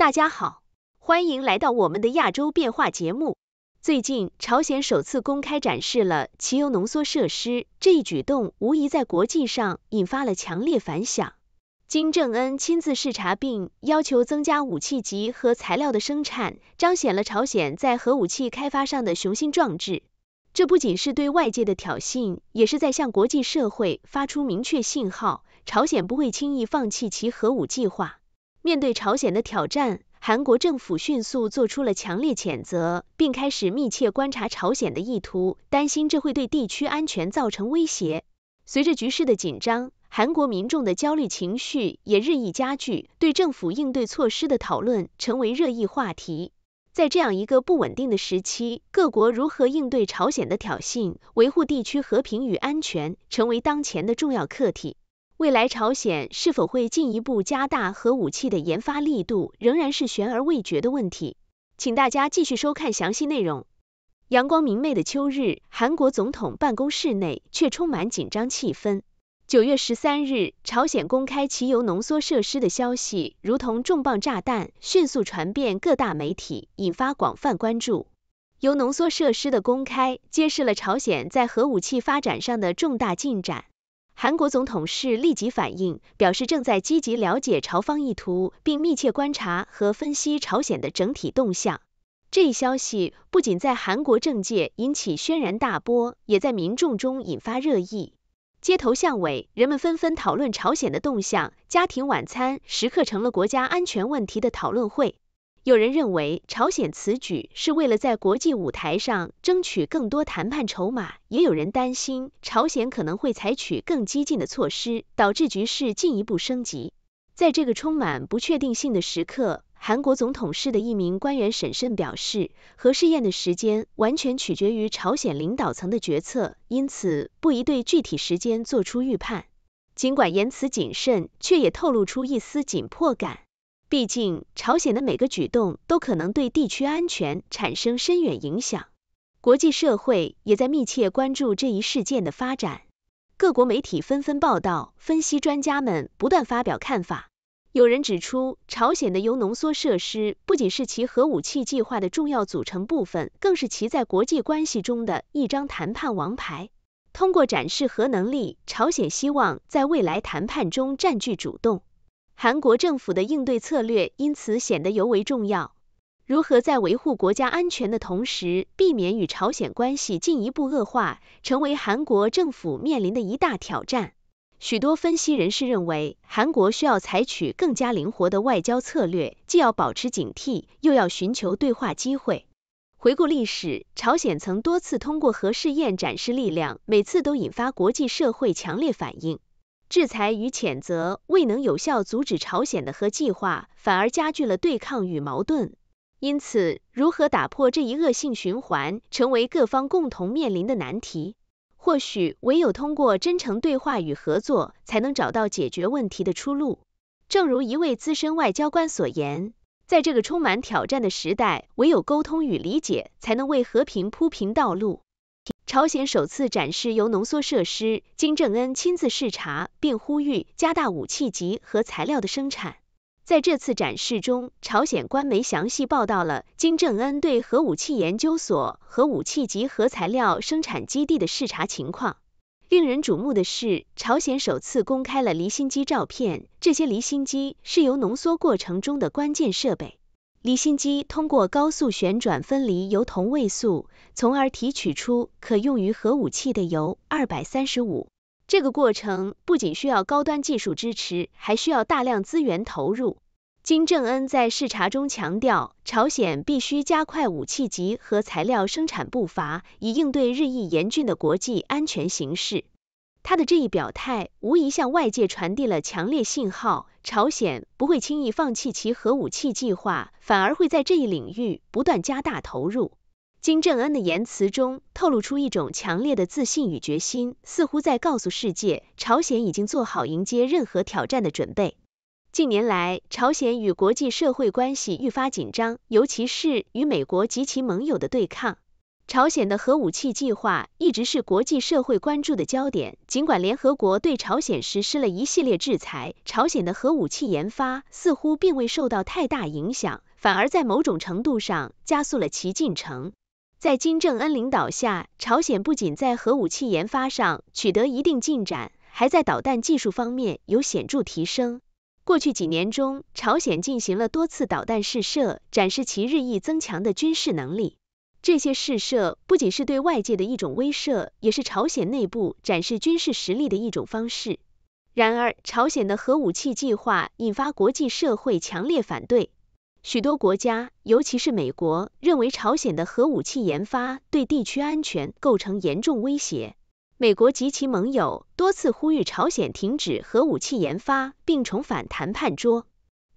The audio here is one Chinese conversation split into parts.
大家好，欢迎来到我们的亚洲变化节目。最近，朝鲜首次公开展示了其铀浓缩设施，这一举动无疑在国际上引发了强烈反响。金正恩亲自视察并要求增加武器级和材料的生产，彰显了朝鲜在核武器开发上的雄心壮志。这不仅是对外界的挑衅，也是在向国际社会发出明确信号：朝鲜不会轻易放弃其核武计划。面对朝鲜的挑战，韩国政府迅速做出了强烈谴责，并开始密切观察朝鲜的意图，担心这会对地区安全造成威胁。随着局势的紧张，韩国民众的焦虑情绪也日益加剧，对政府应对措施的讨论成为热议话题。在这样一个不稳定的时期，各国如何应对朝鲜的挑衅，维护地区和平与安全，成为当前的重要课题。未来朝鲜是否会进一步加大核武器的研发力度，仍然是悬而未决的问题。请大家继续收看详细内容。阳光明媚的秋日，韩国总统办公室内却充满紧张气氛。九月十三日，朝鲜公开其铀浓缩设施的消息，如同重磅炸弹，迅速传遍各大媒体，引发广泛关注。铀浓缩设施的公开，揭示了朝鲜在核武器发展上的重大进展。韩国总统室立即反应，表示正在积极了解朝方意图，并密切观察和分析朝鲜的整体动向。这一消息不仅在韩国政界引起轩然大波，也在民众中引发热议。街头巷尾，人们纷纷讨论朝鲜的动向，家庭晚餐时刻成了国家安全问题的讨论会。有人认为，朝鲜此举是为了在国际舞台上争取更多谈判筹码；也有人担心，朝鲜可能会采取更激进的措施，导致局势进一步升级。在这个充满不确定性的时刻，韩国总统室的一名官员审慎表示：“核试验的时间完全取决于朝鲜领导层的决策，因此不宜对具体时间做出预判。”尽管言辞谨慎，却也透露出一丝紧迫感。毕竟，朝鲜的每个举动都可能对地区安全产生深远影响。国际社会也在密切关注这一事件的发展。各国媒体纷纷报道，分析专家们不断发表看法。有人指出，朝鲜的铀浓缩设施不仅是其核武器计划的重要组成部分，更是其在国际关系中的一张谈判王牌。通过展示核能力，朝鲜希望在未来谈判中占据主动。韩国政府的应对策略因此显得尤为重要。如何在维护国家安全的同时，避免与朝鲜关系进一步恶化，成为韩国政府面临的一大挑战。许多分析人士认为，韩国需要采取更加灵活的外交策略，既要保持警惕，又要寻求对话机会。回顾历史，朝鲜曾多次通过核试验展示力量，每次都引发国际社会强烈反应。制裁与谴责未能有效阻止朝鲜的核计划，反而加剧了对抗与矛盾。因此，如何打破这一恶性循环，成为各方共同面临的难题。或许，唯有通过真诚对话与合作，才能找到解决问题的出路。正如一位资深外交官所言，在这个充满挑战的时代，唯有沟通与理解，才能为和平铺平道路。朝鲜首次展示铀浓缩设施，金正恩亲自视察，并呼吁加大武器级核材料的生产。在这次展示中，朝鲜官媒详细报道了金正恩对核武器研究所、核武器级核材料生产基地的视察情况。令人瞩目的是，朝鲜首次公开了离心机照片，这些离心机是由浓缩过程中的关键设备。离心机通过高速旋转分离铀同位素，从而提取出可用于核武器的铀。二百三十五，这个过程不仅需要高端技术支持，还需要大量资源投入。金正恩在视察中强调，朝鲜必须加快武器级核材料生产步伐，以应对日益严峻的国际安全形势。他的这一表态无疑向外界传递了强烈信号：朝鲜不会轻易放弃其核武器计划，反而会在这一领域不断加大投入。金正恩的言辞中透露出一种强烈的自信与决心，似乎在告诉世界，朝鲜已经做好迎接任何挑战的准备。近年来，朝鲜与国际社会关系愈发紧张，尤其是与美国及其盟友的对抗。朝鲜的核武器计划一直是国际社会关注的焦点。尽管联合国对朝鲜实施了一系列制裁，朝鲜的核武器研发似乎并未受到太大影响，反而在某种程度上加速了其进程。在金正恩领导下，朝鲜不仅在核武器研发上取得一定进展，还在导弹技术方面有显著提升。过去几年中，朝鲜进行了多次导弹试射，展示其日益增强的军事能力。这些试射不仅是对外界的一种威慑，也是朝鲜内部展示军事实力的一种方式。然而，朝鲜的核武器计划引发国际社会强烈反对，许多国家，尤其是美国，认为朝鲜的核武器研发对地区安全构成严重威胁。美国及其盟友多次呼吁朝鲜停止核武器研发，并重返谈判桌。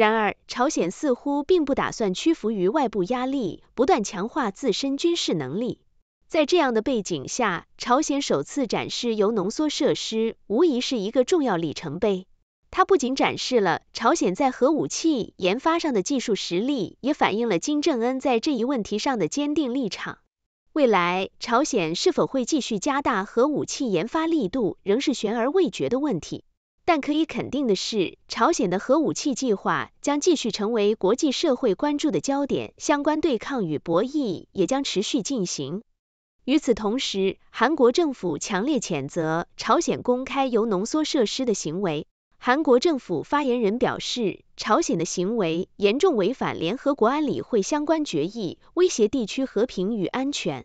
然而，朝鲜似乎并不打算屈服于外部压力，不断强化自身军事能力。在这样的背景下，朝鲜首次展示铀浓缩设施无疑是一个重要里程碑。它不仅展示了朝鲜在核武器研发上的技术实力，也反映了金正恩在这一问题上的坚定立场。未来，朝鲜是否会继续加大核武器研发力度，仍是悬而未决的问题。但可以肯定的是，朝鲜的核武器计划将继续成为国际社会关注的焦点，相关对抗与博弈也将持续进行。与此同时，韩国政府强烈谴责朝鲜公开铀浓缩设施的行为。韩国政府发言人表示，朝鲜的行为严重违反联合国安理会相关决议，威胁地区和平与安全。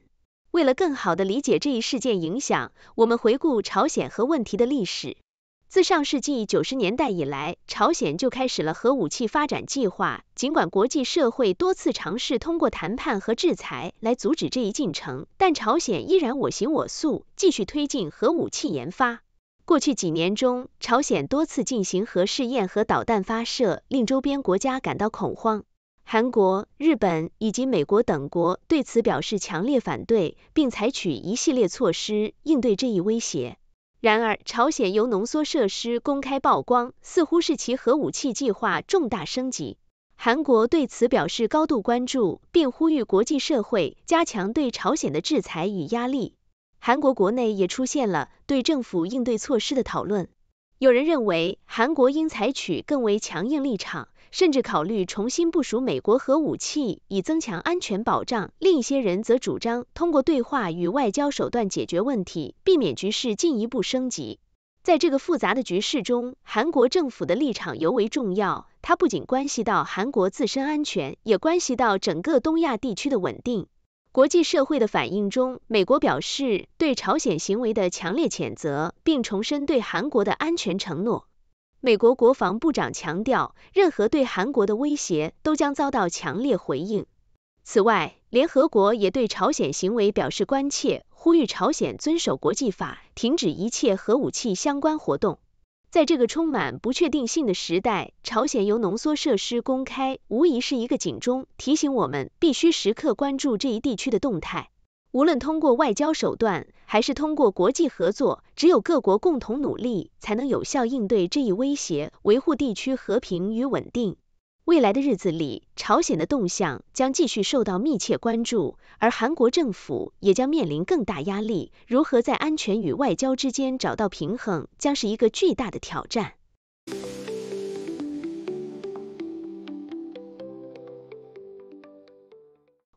为了更好地理解这一事件影响，我们回顾朝鲜核问题的历史。自上世纪九十年代以来，朝鲜就开始了核武器发展计划。尽管国际社会多次尝试通过谈判和制裁来阻止这一进程，但朝鲜依然我行我素，继续推进核武器研发。过去几年中，朝鲜多次进行核试验和导弹发射，令周边国家感到恐慌。韩国、日本以及美国等国对此表示强烈反对，并采取一系列措施应对这一威胁。然而，朝鲜铀浓缩设施公开曝光，似乎是其核武器计划重大升级。韩国对此表示高度关注，并呼吁国际社会加强对朝鲜的制裁与压力。韩国国内也出现了对政府应对措施的讨论，有人认为韩国应采取更为强硬立场。甚至考虑重新部署美国核武器以增强安全保障。另一些人则主张通过对话与外交手段解决问题，避免局势进一步升级。在这个复杂的局势中，韩国政府的立场尤为重要。它不仅关系到韩国自身安全，也关系到整个东亚地区的稳定。国际社会的反应中，美国表示对朝鲜行为的强烈谴责，并重申对韩国的安全承诺。美国国防部长强调，任何对韩国的威胁都将遭到强烈回应。此外，联合国也对朝鲜行为表示关切，呼吁朝鲜遵守国际法，停止一切核武器相关活动。在这个充满不确定性的时代，朝鲜由浓缩设施公开无疑是一个警钟，提醒我们必须时刻关注这一地区的动态。无论通过外交手段。还是通过国际合作，只有各国共同努力，才能有效应对这一威胁，维护地区和平与稳定。未来的日子里，朝鲜的动向将继续受到密切关注，而韩国政府也将面临更大压力。如何在安全与外交之间找到平衡，将是一个巨大的挑战。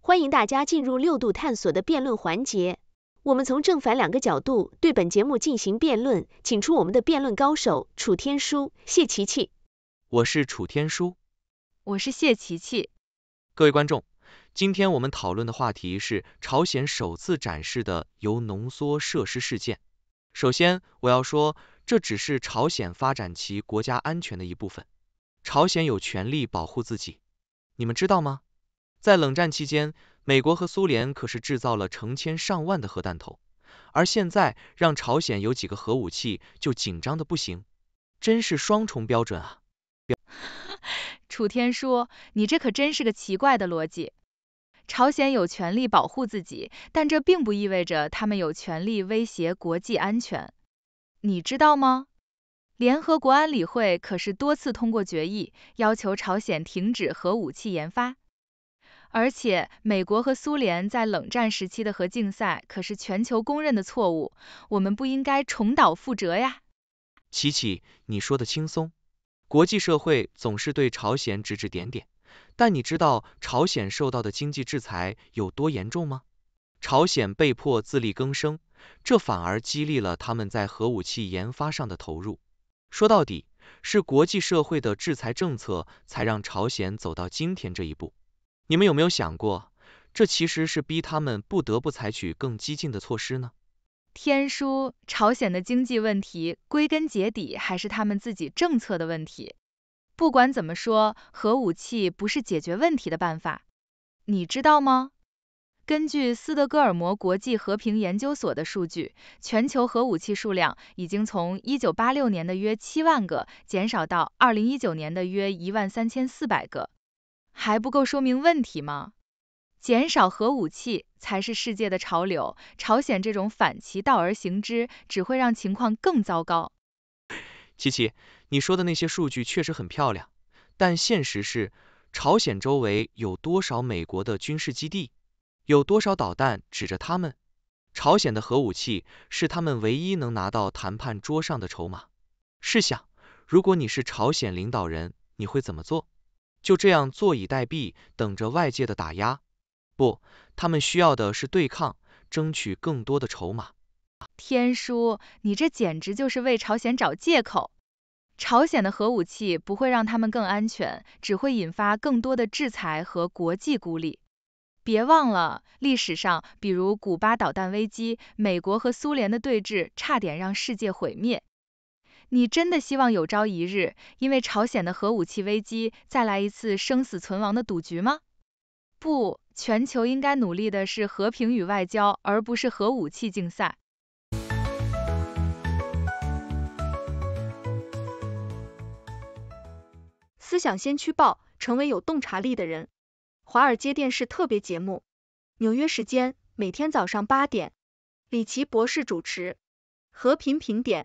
欢迎大家进入六度探索的辩论环节。我们从正反两个角度对本节目进行辩论，请出我们的辩论高手楚天舒、谢琪琪。我是楚天舒。我是谢琪琪。各位观众，今天我们讨论的话题是朝鲜首次展示的铀浓缩设施事件。首先，我要说，这只是朝鲜发展其国家安全的一部分。朝鲜有权利保护自己，你们知道吗？在冷战期间，美国和苏联可是制造了成千上万的核弹头，而现在让朝鲜有几个核武器就紧张的不行，真是双重标准啊！楚天舒，你这可真是个奇怪的逻辑。朝鲜有权利保护自己，但这并不意味着他们有权利威胁国际安全。你知道吗？联合国安理会可是多次通过决议，要求朝鲜停止核武器研发。而且，美国和苏联在冷战时期的核竞赛可是全球公认的错误，我们不应该重蹈覆辙呀。琪琪，你说的轻松，国际社会总是对朝鲜指指点点，但你知道朝鲜受到的经济制裁有多严重吗？朝鲜被迫自力更生，这反而激励了他们在核武器研发上的投入。说到底，是国际社会的制裁政策才让朝鲜走到今天这一步。你们有没有想过，这其实是逼他们不得不采取更激进的措施呢？天书，朝鲜的经济问题归根结底还是他们自己政策的问题。不管怎么说，核武器不是解决问题的办法。你知道吗？根据斯德哥尔摩国际和平研究所的数据，全球核武器数量已经从1986年的约7万个减少到2019年的约13400个。还不够说明问题吗？减少核武器才是世界的潮流，朝鲜这种反其道而行之，只会让情况更糟糕。七七，你说的那些数据确实很漂亮，但现实是，朝鲜周围有多少美国的军事基地，有多少导弹指着他们？朝鲜的核武器是他们唯一能拿到谈判桌上的筹码。试想，如果你是朝鲜领导人，你会怎么做？就这样坐以待毙，等着外界的打压？不，他们需要的是对抗，争取更多的筹码。天叔，你这简直就是为朝鲜找借口。朝鲜的核武器不会让他们更安全，只会引发更多的制裁和国际孤立。别忘了，历史上，比如古巴导弹危机，美国和苏联的对峙差点让世界毁灭。你真的希望有朝一日，因为朝鲜的核武器危机，再来一次生死存亡的赌局吗？不，全球应该努力的是和平与外交，而不是核武器竞赛。思想先驱报，成为有洞察力的人。华尔街电视特别节目，纽约时间每天早上八点，李奇博士主持《和平评点》。